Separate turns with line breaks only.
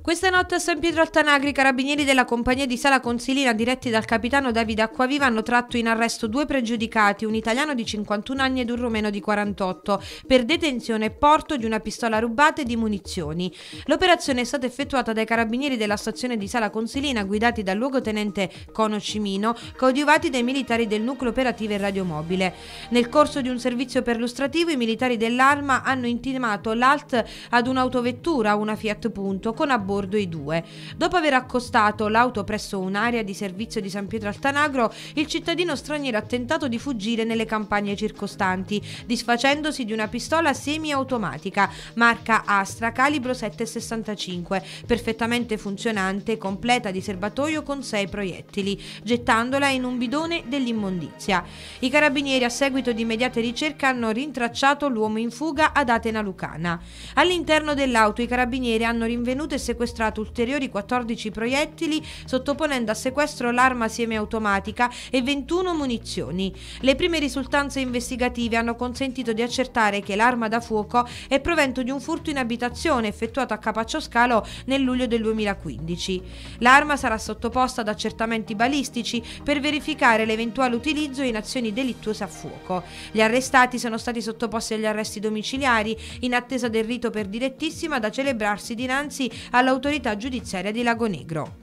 Questa notte a San Pietro Altanagri i carabinieri della compagnia di Sala Consilina diretti dal capitano Davide Acquaviva hanno tratto in arresto due pregiudicati, un italiano di 51 anni ed un romeno di 48, per detenzione e porto di una pistola rubata e di munizioni. L'operazione è stata effettuata dai carabinieri della stazione di Sala Consilina guidati dal luogotenente Cono Cimino, coadiuvati dai militari del nucleo operativo e radiomobile. Nel corso di un servizio perlustrativo i militari dell'arma hanno intimato l'alt ad un'autovettura, una Fiat Punto, con a bordo i due. Dopo aver accostato l'auto presso un'area di servizio di San Pietro Altanagro, il cittadino straniero ha tentato di fuggire nelle campagne circostanti, disfacendosi di una pistola semiautomatica marca Astra calibro 7,65, perfettamente funzionante, completa di serbatoio con 6 proiettili, gettandola in un bidone dell'immondizia. I carabinieri a seguito di immediate ricerche hanno rintracciato l'uomo in fuga ad Atena Lucana. All'interno dell'auto i carabinieri hanno rinvenuto e sequestrato ulteriori 14 proiettili sottoponendo a sequestro l'arma semiautomatica e 21 munizioni. Le prime risultanze investigative hanno consentito di accertare che l'arma da fuoco è provento di un furto in abitazione effettuato a Capaccio Scalo nel luglio del 2015. L'arma sarà sottoposta ad accertamenti balistici per verificare l'eventuale utilizzo in azioni delittuose a fuoco. Gli arrestati sono stati sottoposti agli arresti domiciliari in attesa del rito per direttissima da celebrarsi dinanzi all'autorità giudiziaria di Lago Negro.